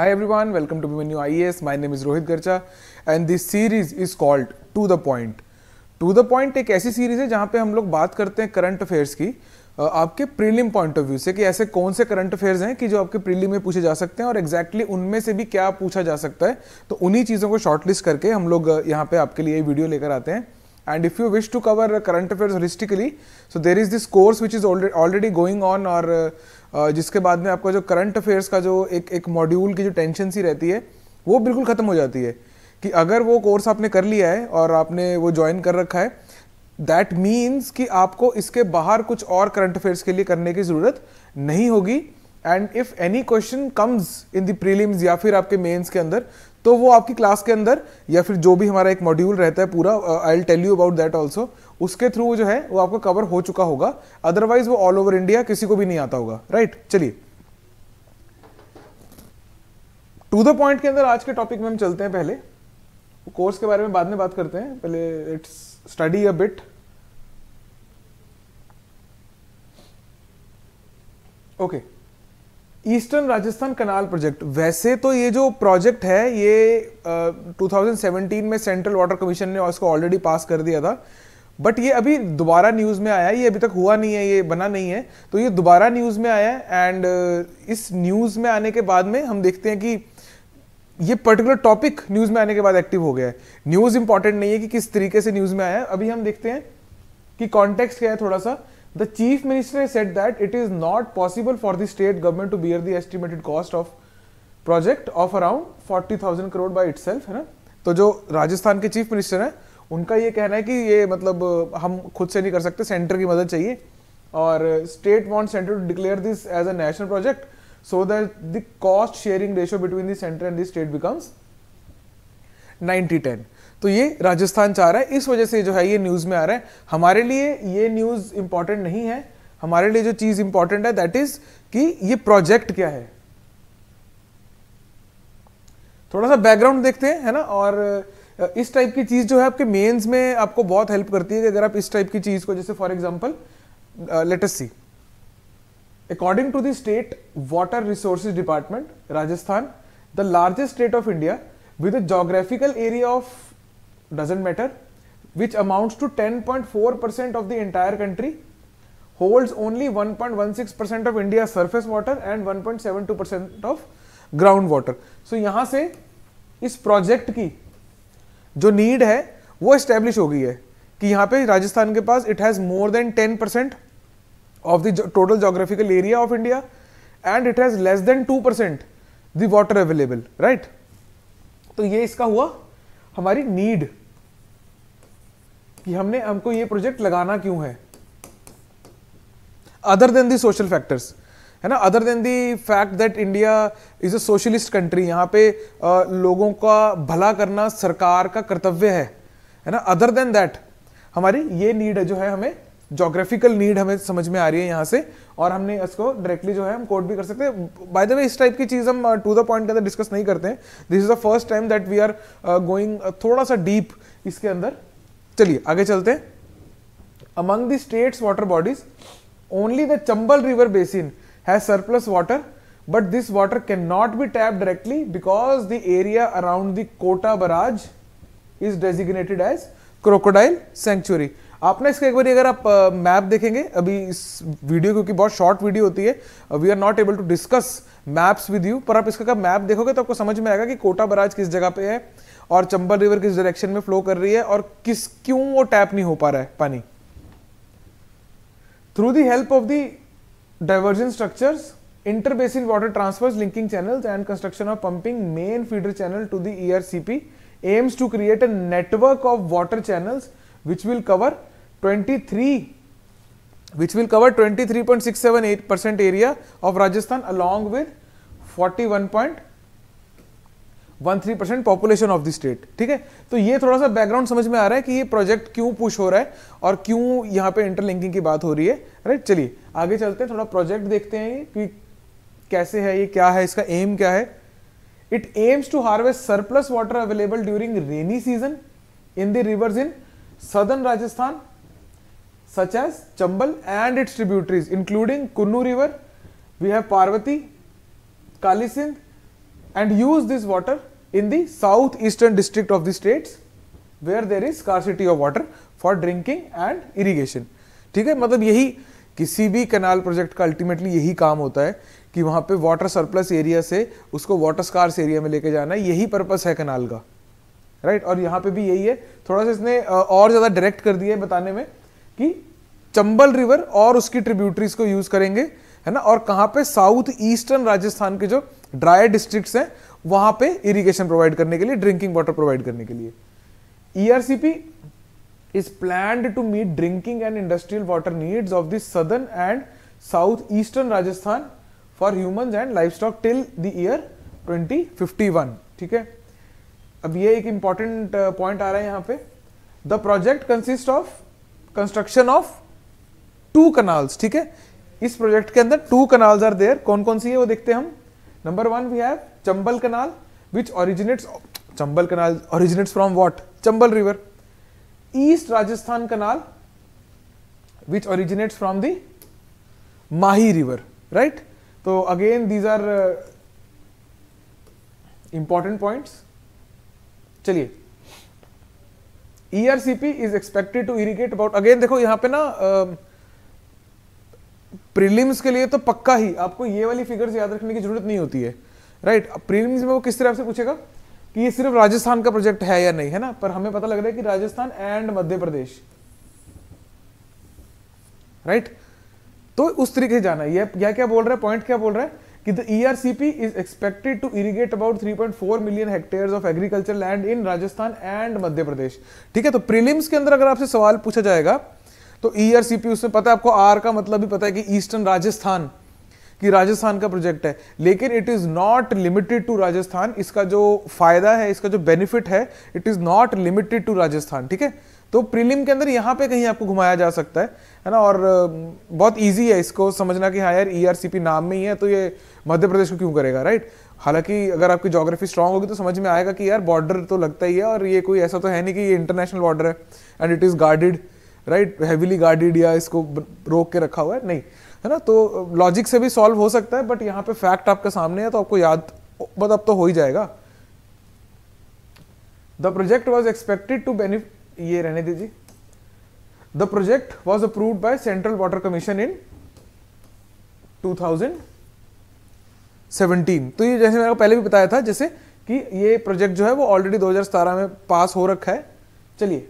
Hi everyone, welcome to BMNU IES. My name is Rohit Garcha and this series is called To The Point. To the point एक ऐसी series है जहां पे हम लोग बात करते हैं करंट अफेयर्स की आपके प्रीलिम पॉइंट ऑफ व्यू से कि ऐसे कौन से करंट अफेयर्स हैं कि जो आपके प्रीलिम में पूछे जा सकते हैं और एग्जैक्टली exactly उनमें से भी क्या पूछा जा सकता है तो उन्हीं चीज़ों को शॉर्टलिस्ट करके हम लोग यहाँ पे आपके लिए वीडियो लेकर आते हैं And if you wish to cover current affairs holistically, so there is this course which is already already going on or uh, जिसके बाद में आपका जो current affairs का जो एक एक मॉड्यूल की जो टेंशन सी रहती है वो बिल्कुल ख़त्म हो जाती है कि अगर वो कोर्स आपने कर लिया है और आपने वो ज्वाइन कर रखा है दैट मीन्स कि आपको इसके बाहर कुछ और करंट अफेयर्स के लिए करने की ज़रूरत नहीं होगी and if any question comes in the prelims या फिर आपके मेंस के अंदर तो वो आपकी क्लास के अंदर या फिर जो भी हमारा एक मॉड्यूल रहता है पूरा I'll tell you about that also उसके थ्रू जो है वो आपका कवर हो चुका होगा अदरवाइज वो ऑल ओवर इंडिया किसी को भी नहीं आता होगा राइट right? चलिए टू द पॉइंट के अंदर आज के टॉपिक में हम चलते हैं पहले कोर्स के बारे में बाद में बात करते हैं पहले it's study a bit okay okay. Eastern Rajasthan canal project वैसे तो ये जो प्रोजेक्ट है ये uh, 2017 में सेंट्रल वाटर कमीशन ने इसको ऑलरेडी पास कर दिया था बट ये अभी दोबारा न्यूज़ में आया ये अभी तक हुआ नहीं है ये बना नहीं है तो ये दोबारा न्यूज़ में आया है एंड uh, इस न्यूज़ में आने के बाद में हम देखते हैं कि ये पर्टिकुलर टॉपिक न्यूज़ में आने के बाद एक्टिव हो गया है न्यूज़ इंपॉर्टेंट नहीं है कि किस तरीके से न्यूज़ में आया है अभी हम देखते हैं कि कॉन्टेक्स्ट क्या है थोड़ा सा The chief minister said that it is not possible for the state government to bear the estimated cost of project of around 40,000 crore by itself है ना तो जो राजस्थान के चीफ मिनिस्टर हैं उनका ये कहना है कि ये मतलब हम खुद से नहीं कर सकते सेंटर की मदद चाहिए और state want centre to declare this as a national project so that the cost sharing ratio between the centre and the state becomes 90 10 तो ये राजस्थान चाह रहा है इस वजह से जो है ये न्यूज़ में आ रहा है हमारे लिए ये न्यूज़ इंपॉर्टेंट नहीं है हमारे लिए जो चीज़ इंपॉर्टेंट है दैट इज कि ये प्रोजेक्ट क्या है थोड़ा सा बैकग्राउंड देखते हैं है ना और इस टाइप की चीज़ जो है आपके मेंस में आपको बहुत हेल्प करती है कि अगर आप इस टाइप की चीज़ को जैसे for example let's see according to the state water resources department Rajasthan the largest state of India with a geographical area of doesn't matter, which amounts to 10.4% of the entire country, holds only 1.16% of India's surface water and 1.72% of ground water so यहाँ से इस project की जो need है वो establish हो गई है कि यहां पे राजस्थान के पास it has more than ten percent of the total geographical area of India and it has less than two percent the water available right तो ये इसका हुआ हमारी नीड कि हमने हमको ये प्रोजेक्ट लगाना क्यों है other than the social factors है ना other than the fact that India is a socialist country यहाँ पे आ, लोगों का भला करना सरकार का कर्तव्य है है ना अदर देन दैट हमारी ये नीड है जो है हमें जोग्राफिकल नीड हमें समझ में आ रही है यहाँ से और हमने इसको डायरेक्टली जो है हम कोट भी कर सकते हैं बाय द वे इस टाइप की चीज़ हम टू द पॉइंट के अंदर डिस्कस नहीं करते हैं this is the first time that we are going थोड़ा सा डीप इसके अंदर चलिए आगे चलते among the state water bodies only the Chambal river basin has surplus water but this water can not be tap directly because the area around the Kota barrage is designated as crocodile sanctuary आप ना इसका एक बार अगर आप map देखेंगे अभी इस video क्योंकि बहुत शॉर्ट वीडियो होती है we are not able to discuss maps with you पर आप इसका मैप देखोगे तो आपको समझ में आएगा कि कोटा बराज किस जगह पे है और चंबल रिवर किस डायरेक्शन में फ्लो कर रही है और किस क्यों वो टैप नहीं हो पा रहा है पानी through the help of the diversion structures water transfers linking channel and construction of pumping main feeder channel to the C P Ms to create a network of water channels which will cover 23 which will cover 23.678 percent area of Rajasthan along with 41.13 percent population of the state ठीक है तो ये थोड़ा सा background समझ में आ रहा है कि ये प्रोजेक्ट क्यों पुश हो रहा है और क्यों यहाँ पे इंटरलिंकिंग की बात हो रही है राइट चलिए आगे चलते हैं थोड़ा प्रोजेक्ट देखते हैं कि कैसे है ये क्या है इसका एम क्या है it aims to harvest surplus water available during rainy season in the rivers in southern rajasthan such as Chambal and its tributaries including Kunnu river, we have Parvati, Kali Sindh and use this water in the southeastern district of the states where there is scarcity of water for drinking and irrigation. ठीक है मतलब यही किसी भी कनाल project का ultimately यही काम होता है कि वहाँ पे वाटर सरप्लस एरिया से उसको वाटर स्कार्स एरिया में लेके जाना है यही पर्पस है कनाल का राइट right? और यहाँ पे भी यही है थोड़ा सा इसने और ज़्यादा डायरेक्ट कर दिया है बताने में कि चंबल रिवर और उसकी ट्रिब्यूटरीज को यूज करेंगे है ना और कहां पे साउथ ईस्टर्न राजस्थान के जो ड्राई डिस्ट्रिक्ट्स हैं वहां पे इरिगेशन प्रोवाइड करने के लिए ड्रिंकिंग वाटर प्रोवाइड करने के लिए ERCP is plan to meet drinking and industrial water needs of the southern and south eastern Rajasthan for human and life stock till the year 2051 ठीक है अब ये एक इंपॉर्टेंट पॉइंट uh, आ रहा है यहां पे the project consist of construction of two canals ठीक है इस प्रोजेक्ट के अंदर टू कनाल्स आर देयर कौन कौन सी है वो देखते हैं हम number one we have Chambal canal which originates Chambal canal originates from what Chambal river east Rajasthan canal which originates from the Mahi river right तो again these are important points चलिए ERCP is expected to irrigate about again देखो यहाँ पे ना prelims के लिए तो पक्का ही आपको ये वाली फिगर्स याद रखने की जरूरत नहीं होती है राइट right? प्रीलिम्स में वो किस तरह से पूछेगा कि ये सिर्फ राजस्थान का प्रोजेक्ट है या नहीं है ना पर हमें पता लग रहा है कि Rajasthan and Madhya Pradesh right right? तो उस तरीके से जाना ये क्या क्या बोल रहा है पॉइंट क्या बोल रहा है कि the ERCP is expected to irrigate about 3.4 million hectares of agriculture land in Rajasthan and Madhya Pradesh ठीक है तो प्रीलिम्स के अंदर अगर आपसे सवाल पूछा जाएगा तो ईआरसीपी e उसमें पता है आपको आर का मतलब भी पता है कि ईस्टर्न राजस्थान कि राजस्थान का प्रोजेक्ट है लेकिन it is not limited to Rajasthan इसका जो फायदा है इसका जो बेनिफिट है it is not limited to Rajasthan ठीक है तो प्रीलिम के अंदर यहां पे कहीं आपको घुमाया जा सकता है है ना और बहुत इजी है इसको समझना कि हाँ यार ईआरसीपी e नाम में ही है तो ये मध्य प्रदेश को क्यों करेगा राइट हालांकि अगर आपकी जोग्राफी स्ट्रांग होगी तो समझ में आएगा कि यार बॉर्डर तो लगता ही है और ये कोई ऐसा तो है नहीं कि ये इंटरनेशनल बॉर्डर है and it is guarded right heavily guarded या इसको रोक के रखा हुआ है नहीं है ना तो लॉजिक से भी सॉल्व हो सकता है बट यहाँ पे फैक्ट आपके सामने है तो आपको याद बट मतलब अब तो हो ही जाएगा the project was expected to benefit ये रहने दीजिए the project was approved by central water commission in two thousand 17 तो ये जैसे मैंने पहले भी बताया था जैसे कि ये प्रोजेक्ट जो है वो ऑलरेडी 2017 में पास हो रखा है चलिए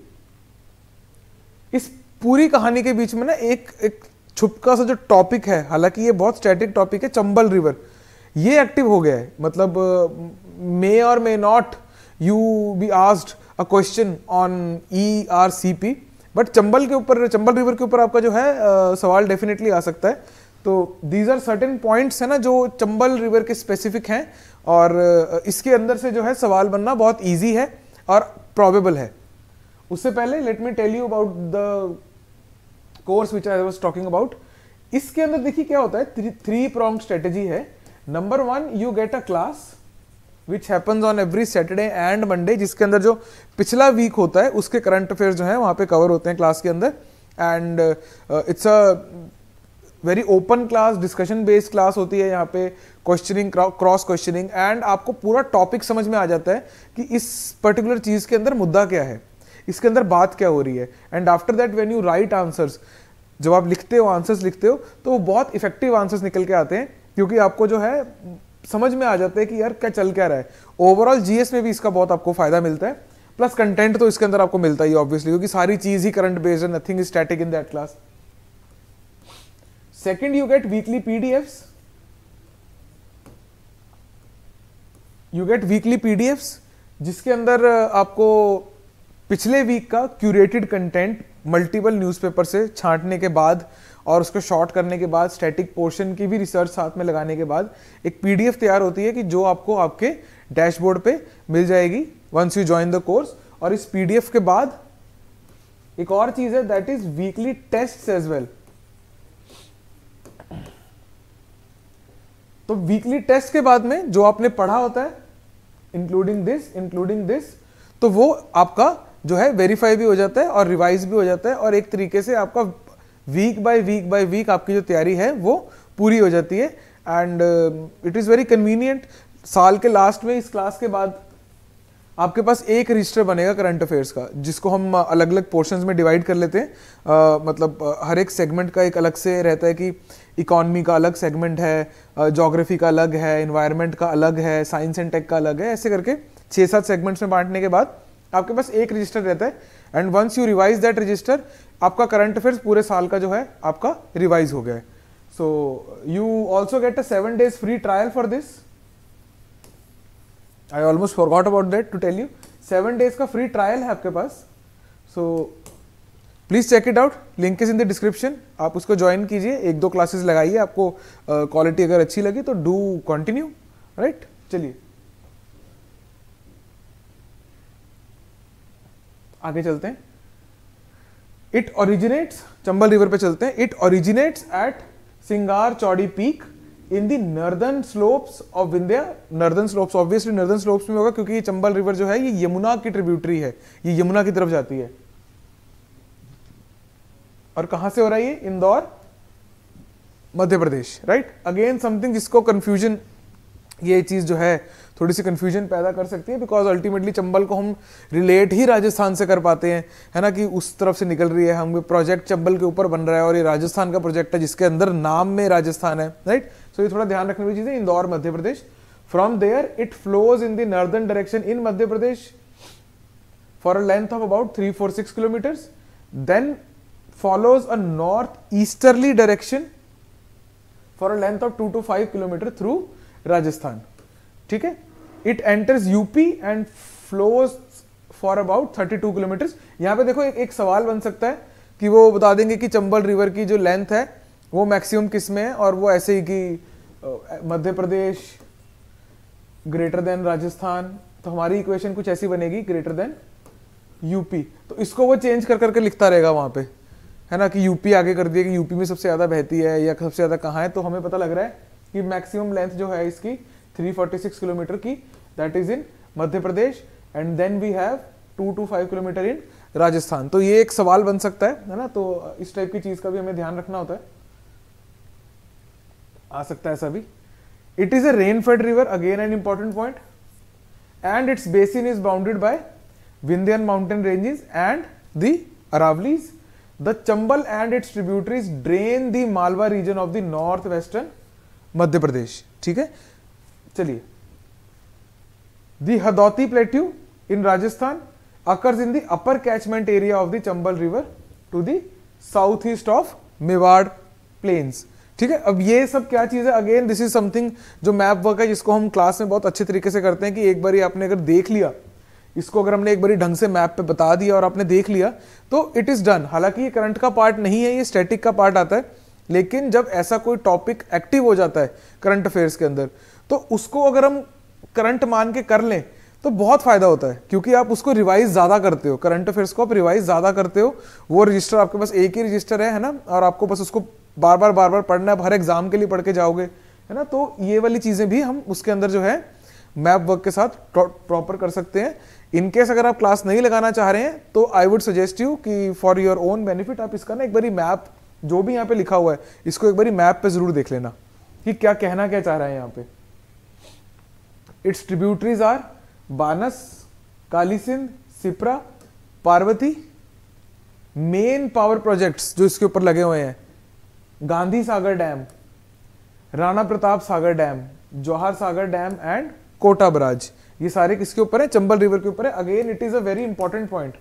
इस पूरी कहानी के बीच में ना एक एक छुपका सा जो टॉपिक है हालांकि ये बहुत स्टैटिक टॉपिक है चंबल रिवर ये एक्टिव हो गया है मतलब मे और may not you be asked a question on E R C P but Chambal के ऊपर चंबल रिवर के ऊपर आपका जो है आ, सवाल डेफिनेटली आ सकता है तो दीज आर सर्टेन पॉइंट्स है ना जो चंबल रिवर के स्पेसिफिक हैं और इसके अंदर से जो है सवाल बनना बहुत ईजी है और प्रॉबेबल है उससे पहले let me tell you about the course which I was talking about इसके अंदर देखिए क्या होता है थ्री प्रॉन्ग स्ट्रेटेजी है number one you get a class which happens on every Saturday and Monday जिसके अंदर जो पिछला वीक होता है उसके करंट अफेयर्स जो है वहाँ पे कवर होते हैं क्लास के अंदर and it's a very open class discussion based class होती है यहाँ पे क्वेश्चनिंग क्रॉस क्वेश्चनिंग एंड आपको पूरा टॉपिक समझ में आ जाता है कि इस पर्टिकुलर चीज़ के अंदर मुद्दा क्या है इसके अंदर बात क्या हो रही है and after that when you write answers जब आप लिखते हो आंसर्स लिखते हो तो वो बहुत इफेक्टिव आंसर्स निकल के आते हैं क्योंकि आपको जो है समझ में आ जाते हैं कि यार क्या चल क्या रहा है ओवरऑल जीएस में भी इसका बहुत आपको फायदा मिलता है प्लस कंटेंट तो इसके अंदर आपको मिलता ही ऑब्वियसली क्योंकि सारी चीज़ ही करंट बेस्ड है nothing is static in that class Second, you get weekly PDFs. You get weekly PDFs जिसके अंदर आपको पिछले वीक का क्यूरेटेड कंटेंट मल्टीपल न्यूज़पेपर से छांटने के बाद और उसको शॉर्ट करने के बाद स्टैटिक पोर्शन की भी रिसर्च साथ में लगाने के बाद एक पीडीएफ तैयार होती है कि जो आपको आपके डैशबोर्ड पे मिल जाएगी once you join the course और इस पीडीएफ के बाद एक और चीज़ है that is weekly test as well तो वीकली टेस्ट के बाद में जो आपने पढ़ा होता है इंक्लूडिंग दिस इंक्लूडिंग दिस तो वो आपका जो है वेरीफाई भी हो जाता है और रिवाइज भी हो जाता है और एक तरीके से आपका week by week by week आपकी जो तैयारी है वो पूरी हो जाती है and it is very convenient साल के लास्ट में इस क्लास के बाद आपके पास एक रजिस्टर बनेगा करंट अफेयर्स का जिसको हम अलग अलग पोर्शंस में डिवाइड कर लेते हैं आ, मतलब हर एक सेगमेंट का एक अलग से रहता है कि इकोनॉमी का अलग सेगमेंट है जोग्राफी का अलग है इन्वायरमेंट का अलग है साइंस एंड टेक का अलग है ऐसे करके छः सात सेगमेंट्स में बांटने के बाद आपके पास एक रजिस्टर रहता है and once you revise that register आपका करंट अफेयर्स पूरे साल का जो है आपका रिवाइज हो गया है so you also get a seven days free trial for this I almost forgot about that to tell you seven days का फ्री ट्रायल है आपके पास so please check it out link is in the description आप उसको join कीजिए एक दो classes लगाइए आपको क्वालिटी uh, अगर अच्छी लगी तो डू कंटिन्यू राइट चलिए आगे चलते हैं इट ओरिजिनेट्स चंबल रिवर पे चलते हैं it originates at Singar Chauri peak in the northern slopes of Vindhya northern slopes obviously northern slopes में होगा क्योंकि ये चंबल रिवर जो है ये यमुना की ट्रिब्यूटरी है ये यमुना की तरफ जाती है और कहां से हो रहा है ये Indore Madhya Pradesh right again something जिसको कंफ्यूजन ये चीज़ जो है थोड़ी सी कन्फ्यूजन पैदा कर सकती है बिकॉज अल्टीमेटली चंबल को हम रिलेट ही राजस्थान से कर पाते हैं है ना कि उस तरफ से निकल रही है हम प्रोजेक्ट चंबल के ऊपर बन रहा है और ये राजस्थान का प्रोजेक्ट है जिसके अंदर नाम में राजस्थान है राइट सो ये थोड़ा ध्यान रखने वाली चीज़ें Indore Madhya Pradesh from there it flows in the northern direction in Madhya Pradesh for a length of about three four six kilometres then a north easterly direction for a length of two two five kilometre through Rajasthan ठीक है it enters UP and flows for about 32 kilometre यहां पे देखो एक, एक सवाल बन सकता है कि वो बता देंगे कि चंबल रिवर की जो लेंथ है वो मैक्सिमम किस में है और वो ऐसे ही कि मध्य प्रदेश ग्रेटर देन राजस्थान तो हमारी इक्वेशन कुछ ऐसी बनेगी ग्रेटर देन यूपी तो इसको वो चेंज कर करके लिखता रहेगा वहां पे है ना कि यूपी आगे कर दिया कि यूपी में सबसे ज़्यादा बहती है या सबसे ज़्यादा कहाँ है तो हमें पता लग रहा है कि मैक्सिमम लेंथ जो है इसकी 346 किलोमीटर की that is in Madhya Pradesh and then we have two two five kilometre in Rajasthan तो ये एक सवाल बन सकता है है ना तो इस टाइप की चीज का भी हमें ध्यान रखना होता है आ सकता है ऐसा भी it is a rain fed river again an important point and its basin is bounded by Vindhyan mountain ranges and the Aravallis the Chambal and its tributaries drain the Malwa region of the north western Madhya Pradesh ठीक है चलिए the Hadoti plateau in Rajasthan occurs in the upper catchment area of the Chambal river to the south east of Mewar plains ठीक है अब ये सब क्या चीज़ है अगेन दिस इज समथिंग जो मैप वर्क है जिसको हम क्लास में बहुत अच्छे तरीके से करते हैं कि एक बार आपने अगर देख लिया इसको अगर हमने एक बारी ढंग से मैप पे बता दिया और आपने देख लिया तो इट इज़ डन हालांकि ये करंट का पार्ट नहीं है ये स्टैटिक का पार्ट आता है लेकिन जब ऐसा कोई टॉपिक एक्टिव हो जाता है करंट अफेयर्स के अंदर तो उसको अगर हम करंट मान के कर लें तो बहुत फायदा होता है क्योंकि आप उसको रिवाइज ज़्यादा करते हो करंट अफेयर्स को आप रिवाइज ज़्यादा करते हो वो रजिस्टर आपके पास एक ही रजिस्टर है है ना और आपको बस उसको बार बार बार बार पढ़ना है हर एग्जाम के लिए पढ़ के जाओगे है ना तो ये वाली चीज़ें भी हम उसके अंदर जो है मैप वर्क के साथ प्रॉपर कर सकते हैं इनकेस अगर आप क्लास नहीं लगाना चाह रहे हैं तो आई वुड सजेस्ट यू कि फॉर योर ओन बेनिफिट आप इसका ना एक बार मैप जो भी यहाँ पे लिखा हुआ है इसको एक बारी मैप पे जरूर देख लेना कि क्या कहना क्या चाह रहा है यहाँ पे its tributaries are Banas Kali Sindh Sipra Parvati main power projects जो इसके ऊपर लगे हुए हैं Gandhi Sagar dam Rana Pratap Sagar dam Jawahar Sagar dam and Kota barrage ये सारे किसके ऊपर है चंबल रिवर के ऊपर है again it is a very important point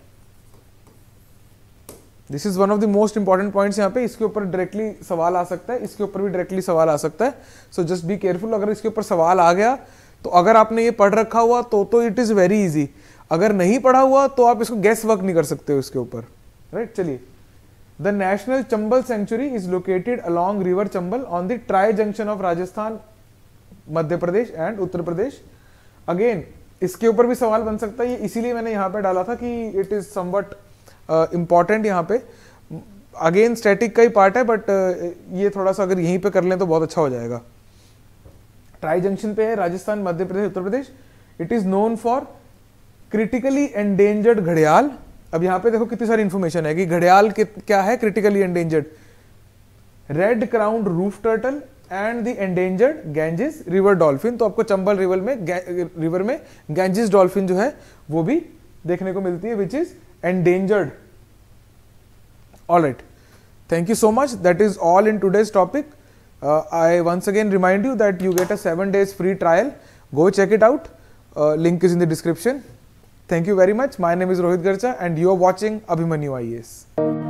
this is one of the most important point यहाँ पे इसके ऊपर डायरेक्टली सवाल आ सकता है इसके ऊपर भी डायरेक्टली सवाल आ सकता है सो जस्ट बी केयरफुल अगर इसके ऊपर सवाल आ गया तो अगर आपने ये पढ़ रखा हुआ तो तो इट इज़ वेरी इजी अगर नहीं पढ़ा हुआ तो आप इसको गैस वर्क नहीं कर सकते हो इसके ऊपर राइट चलिए the national Chambal sanctuary is located along river Chambal on the tri junction of Rajasthan Madhya Pradesh and Uttar Pradesh again इसके ऊपर भी सवाल बन सकता है ये इसीलिए मैंने यहां पे डाला था कि इट इज समवट इम्पॉर्टेंट यहाँ पे अगेन स्टैटिक का ही पार्ट है बट ये थोड़ा सा अगर यहीं पे कर लें तो बहुत अच्छा हो जाएगा ट्राई जंक्शन पे है Rajasthan Madhya Pradesh Uttar Pradesh it is known for critically endangered घड़ियाल अब यहाँ पे देखो कितनी सारी इंफॉर्मेशन है कि घड़ियाल क्या है critically endangered red crowned roof turtle and the endangered Ganges river dolphin तो आपको चंबल रिवर में रिवर में गैंजिस डॉल्फिन जो है वो भी देखने को मिलती है which is endangered. All right. Thank you so much. That is all in today's topic. Uh, I once again remind you that you get a 7 days free trial. Go check it out. Uh, link is in the description. Thank you very much. My name is Rohit Garcha and you are watching Abhimanyu IAS.